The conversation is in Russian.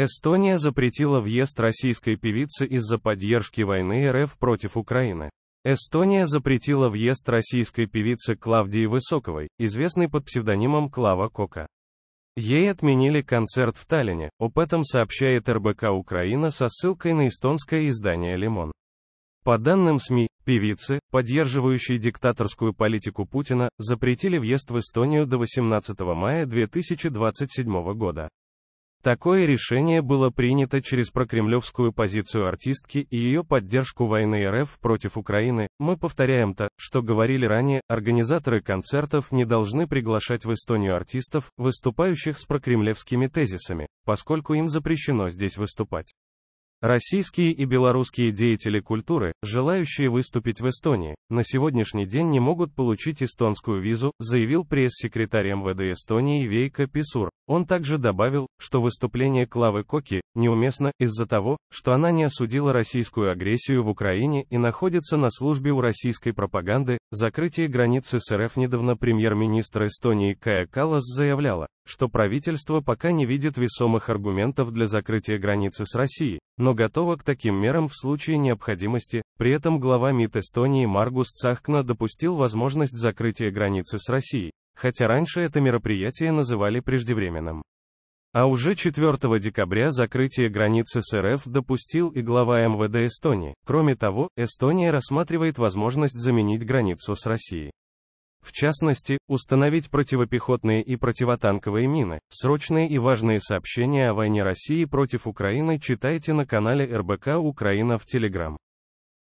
Эстония запретила въезд российской певицы из-за поддержки войны РФ против Украины. Эстония запретила въезд российской певицы Клавдии Высоковой, известной под псевдонимом Клава Кока. Ей отменили концерт в Таллине, об этом сообщает РБК Украина со ссылкой на эстонское издание «Лимон». По данным СМИ, певицы, поддерживающие диктаторскую политику Путина, запретили въезд в Эстонию до 18 мая 2027 года. Такое решение было принято через прокремлевскую позицию артистки и ее поддержку войны РФ против Украины. Мы повторяем то, что говорили ранее, организаторы концертов не должны приглашать в Эстонию артистов, выступающих с прокремлевскими тезисами, поскольку им запрещено здесь выступать. Российские и белорусские деятели культуры, желающие выступить в Эстонии, на сегодняшний день не могут получить эстонскую визу, заявил пресс-секретарь МВД Эстонии Вейка Писур. Он также добавил, что выступление Клавы Коки неуместно из-за того, что она не осудила российскую агрессию в Украине и находится на службе у российской пропаганды. Закрытие границы с РФ недавно премьер-министр Эстонии Кая Калас заявляла, что правительство пока не видит весомых аргументов для закрытия границы с Россией, но готово к таким мерам в случае необходимости. При этом глава МИД Эстонии Маргус Цахкна допустил возможность закрытия границы с Россией, хотя раньше это мероприятие называли преждевременным. А уже 4 декабря закрытие границы с РФ допустил и глава МВД Эстонии. Кроме того, Эстония рассматривает возможность заменить границу с Россией. В частности, установить противопехотные и противотанковые мины. Срочные и важные сообщения о войне России против Украины читайте на канале РБК Украина в Телеграм.